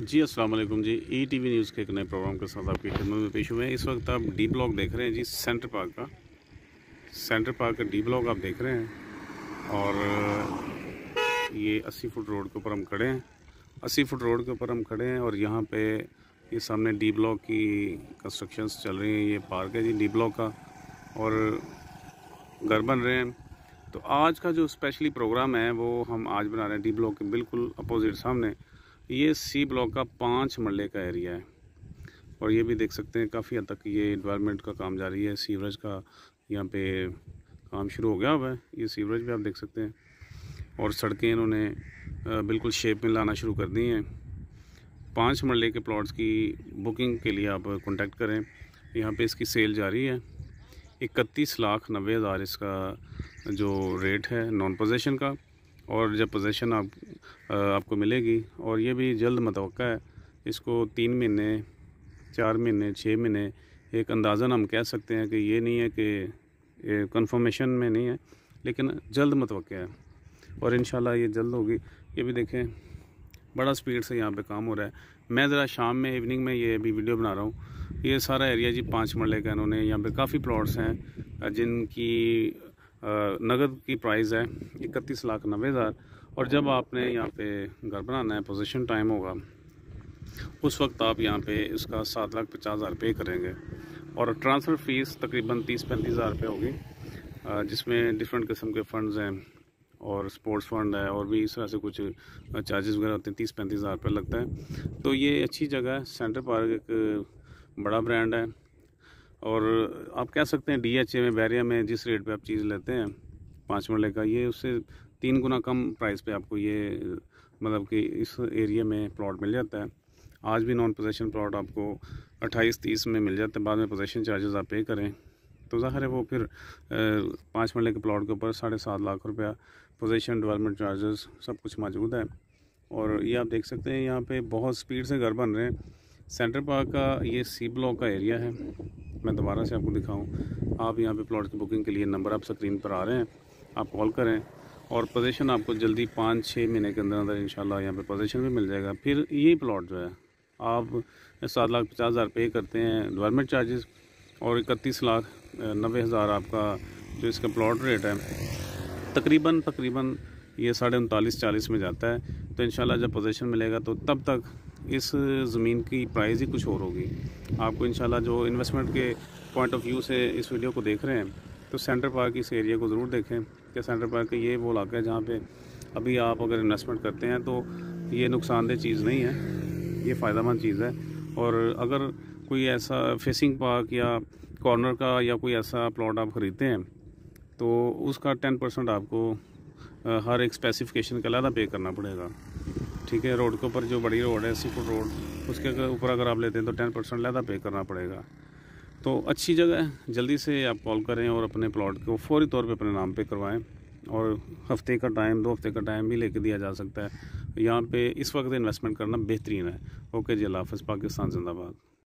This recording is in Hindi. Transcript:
जी अस्सलाम वालेकुम जी ई टी वी न्यूज़ के एक नए प्रोग्राम के साथ आपकी खिदमत में पेश हुए हैं इस वक्त आप डी ब्लॉक देख रहे हैं जी सेंटर पार्क का सेंटर पार्क का डी ब्लॉक आप देख रहे हैं और ये अस्सी फुट रोड के ऊपर हम खड़े हैं अस्सी फुट रोड के ऊपर हम खड़े हैं और यहाँ पे ये सामने डी ब्लॉक की कंस्ट्रक्शन चल रही हैं ये पार्क है जी डी ब्लॉक का और घर बन रहे हैं तो आज का जो स्पेशली प्रोग्राम है वो हम आज बना रहे हैं डी ब्लॉक के बिल्कुल अपोजिट सामने ये सी ब्लॉक का पाँच मरले का एरिया है और ये भी देख सकते हैं काफ़ी हद तक ये डिवेलपमेंट का काम जारी है सीवरेज का यहाँ पे काम शुरू हो गया हुआ है ये सीवरेज भी आप देख सकते हैं और सड़कें इन्होंने बिल्कुल शेप में लाना शुरू कर दी हैं पाँच मरले के प्लॉट्स की बुकिंग के लिए आप कॉन्टेक्ट करें यहाँ पर इसकी सेल जारी है इकतीस लाख नबे हज़ार इसका जो रेट है नॉन पोजेशन का और जब पोजेसन आप आपको मिलेगी और ये भी जल्द मतव है इसको तीन महीने चार महीने छः महीने एक अंदाज़न हम कह सकते हैं कि ये नहीं है कि कंफर्मेशन में नहीं है लेकिन जल्द मतव है और इन ये जल्द होगी ये भी देखें बड़ा स्पीड से यहाँ पे काम हो रहा है मैं ज़रा शाम में इवनिंग में ये अभी वीडियो बना रहा हूँ ये सारा एरिया जी पाँच मरले का इन्होंने यहाँ पे काफ़ी प्लॉट्स हैं जिनकी नगद की प्राइस है इकतीस लाख नब्बे हज़ार और जब आपने यहाँ पे घर बनाना है पोजीशन टाइम होगा उस वक्त आप यहाँ पे इसका सात लाख पचास हज़ार पे करेंगे और ट्रांसफ़र फ़ीस तकरीबन तीस पैंतीस हज़ार रुपये होगी जिसमें डिफरेंट किस्म के फ़ंड्स हैं और स्पोर्ट्स फंड है और भी इस तरह से कुछ चार्जेस वगैरह होते हैं तीस पैंतीस हज़ार रुपये लगता है तो ये अच्छी जगह है सेंटर पार्क एक बड़ा ब्रांड है और आप कह सकते हैं डीएचए में बैरिया में जिस रेट पे आप चीज़ लेते हैं पाँच मरले का ये उससे तीन गुना कम प्राइस पे आपको ये मतलब कि इस एरिया में प्लॉट मिल जाता है आज भी नॉन पोजेशन प्लॉट आपको अट्ठाईस तीस में मिल जाता है बाद में पोजेशन चार्जेस आप पे करें तो ज़ाहिर है वो फिर पाँच मरले के प्लाट के ऊपर साढ़े सात लाख रुपया पोजेशन डेवलपमेंट चार्जेस सब कुछ मौजूद है और ये आप देख सकते हैं यहाँ पर बहुत स्पीड से घर बन रहे हैं सेंटर पार्क का ये सी ब्लॉक का एरिया है मैं दोबारा से आपको दिखाऊँ आप यहाँ पे प्लॉट की बुकिंग के लिए नंबर आप स्क्रीन पर आ रहे हैं आप कॉल करें और पोजीशन आपको जल्दी पाँच छः महीने के अंदर अंदर शाला यहाँ पर पोजीशन भी मिल जाएगा फिर ये प्लॉट जो है आप सात लाख पचास हज़ार पे करते हैं गवर्नमेंट चार्जेस और इकतीस लाख नबे हज़ार आपका जो इसका प्लॉट रेट है तकरीबन तकरीबन ये साढ़े उनतालीस चालीस में जाता है तो इन जब पोजेसन मिलेगा तो तब तक इस ज़मीन की प्राइस ही कुछ और होगी आपको इन जो इन्वेस्टमेंट के पॉइंट ऑफ व्यू से इस वीडियो को देख रहे हैं तो सेंटर पार्क इस एरिया को ज़रूर देखें कि सेंटर पार्क का ये वो इलाका है जहाँ पर अभी आप अगर इन्वेस्टमेंट करते हैं तो ये नुकसानदेह चीज़ नहीं है ये फ़ायदेमंद चीज़ है और अगर कोई ऐसा फेसिंग पार्क या कॉर्नर का या कोई ऐसा प्लॉट आप ख़रीदते हैं तो उसका टेन परसेंट आपको हर एक स्पेसिफिकेशन का अलादा पे करना पड़ेगा ठीक है रोड के ऊपर जो बड़ी रोड है सीपुर रोड उसके ऊपर अगर आप लेते हैं तो टेन परसेंट लहदा पे करना पड़ेगा तो अच्छी जगह है जल्दी से आप कॉल करें और अपने प्लॉट को फौरी तौर पे अपने नाम पे करवाएं और हफ्ते का टाइम दो हफ्ते का टाइम भी लेके दिया जा सकता है यहाँ पे इस वक्त इन्वेस्टमेंट करना बेहतरीन है ओके जी अल्लाह हाफ़ पाकिस्तान जिंदाबाद